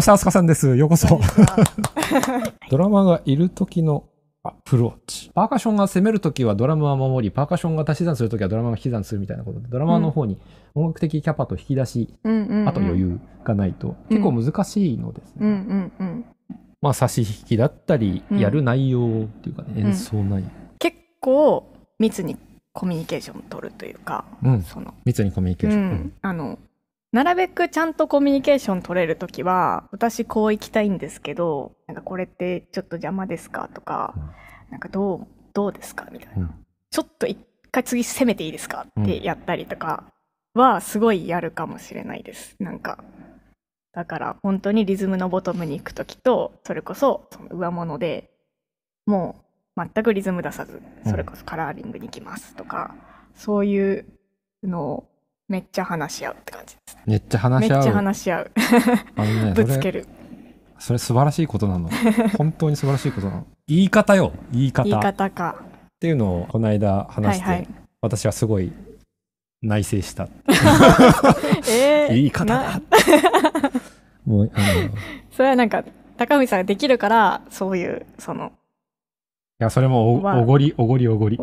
山下飛鳥さんです。ようこそ。こドラマがいる時のアプローチ。パーカッションが攻めるときはドラムは守り、パーカッションが足し算するときはドラマが引き算するみたいなことで、ドラマの方に音楽的キャパと引き出し、うんあと余裕がないと、結構難しいのですね。うんうんうん、まあ、差し引きだったり、やる内容っていうかね、うん、演奏内容、結構密にコミュニケーション取るというか、うん、その密にコミュニケーション、あのなるべくちゃんとコミュニケーション取れるときは、私こう行きたいんですけど、なんかこれってちょっと邪魔ですかとか、なんかどう、どうですかみたいな。うん、ちょっと一回次攻めていいですかってやったりとかはすごいやるかもしれないです。なんか。だから本当にリズムのボトムに行くときと、それこそその上物でもう全くリズム出さず、それこそカラーリングに行きますとか、そういうのをめっちゃ話し合うって感じ。めっちゃ話し合うめっちゃ話し合うあの、ね、ぶつけるそれ素晴らしいことなの 本当に素晴らしいことなの言い方よ言い方言い方かっていうのをこの間話して、はいはい、私はすごい内省した、えー、言い方だもうあのそれはなんか高文さんができるからそういうそのいやそれもおおごりおごりおごり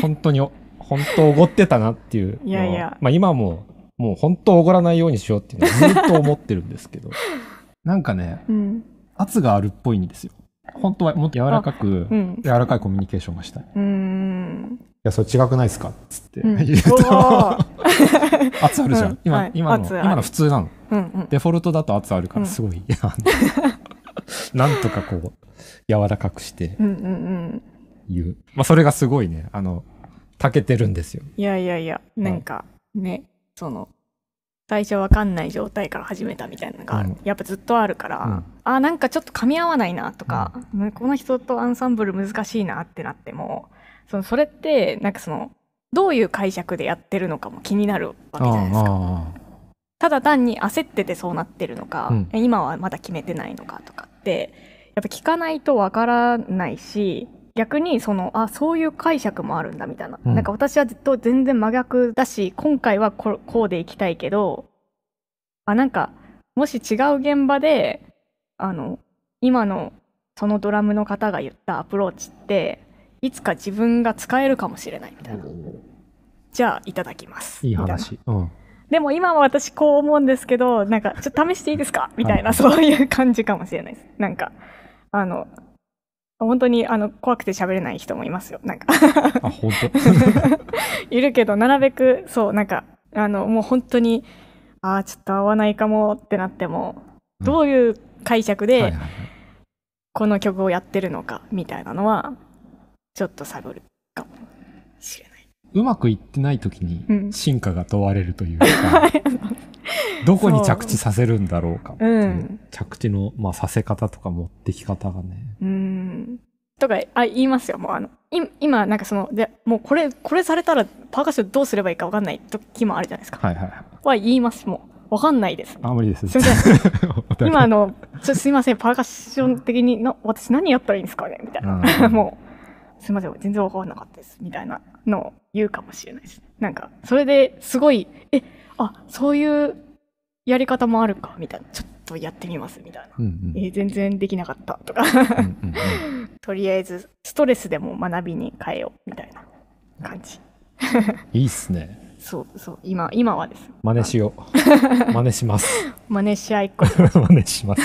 本当に本当おごってたなっていういやいやまあ今ももう本当おごらないようにしようっていうのはずっと思ってるんですけど なんかね、うん、圧があるっぽいんですよ本当はもっと柔らかく、うん、柔らかいコミュニケーションがしたいうんいやそれ違くないですかっつって、う言うと 圧あるじゃん、うん、今はい、今の今の普通なの、うんうん、デフォルトだと圧あるからすごい、うん、なんとかこう柔らかくして言う,、うんうんうんまあ、それがすごいねあのたけてるんですよいやいやいやなんかね、その最初わかんない状態から始めたみたいなのが、うん、やっぱずっとあるから、うん、あなんかちょっと噛み合わないなとか、うん、この人とアンサンブル難しいなってなってもそのそれってなんかそのどういう解釈でやってるのかも気になるわけじゃないですか。ただ単に焦っててそうなってるのか、うん、今はまだ決めてないのかとかってやっぱ聞かないとわからないし逆にそのあそういう解釈もあるんだみたいな、うん、なんか私はずっと全然真逆だし今回はここうでいきたいけどあなんかもし違う現場であの今のそのドラムの方が言ったアプローチっていつか自分が使えるかもしれないみたいな、うん、じゃあいただきますいい話、うん、でも今は私こう思うんですけどなんかちょっと試していいですかみたいな、はい、そういう感じかもしれないですなんかあの本当にあの怖くて喋れない人もいますよ。なんかあ、本当 いるけど、なるべく、そう、なんか、あの、もう本当に、ああ、ちょっと合わないかもってなっても、どういう解釈で、この曲をやってるのかみたいなのは、ちょっと探るかもしれない。うまくいってない時に進化が問われるというか、うん、どこに着地させるんだろうかう、うん、着地の、まあ、させ方とか持ってき方がね。うんとかあ言いますよもうあの今なんかそのでもうこれこれされたらパーカッションどうすればいいか分かんない時もあるじゃないですかはいはいは言いますもう分かんないですあ無理ですすいません 今あのすいませんパーカッション的にの私何やったらいいんですかねみたいな もうすいません全然分かんなかったですみたいなのを言うかもしれないですなんかそれですごいえあそういうやり方もあるかみたいなちょとやってみますみたいな、うんうん、え全然できなかったとかうん、とりあえずストレスでも学びに変えようみたいな感じいいっすねそうそう今今はです真似しよう 真似します真似し合いっこ 真似します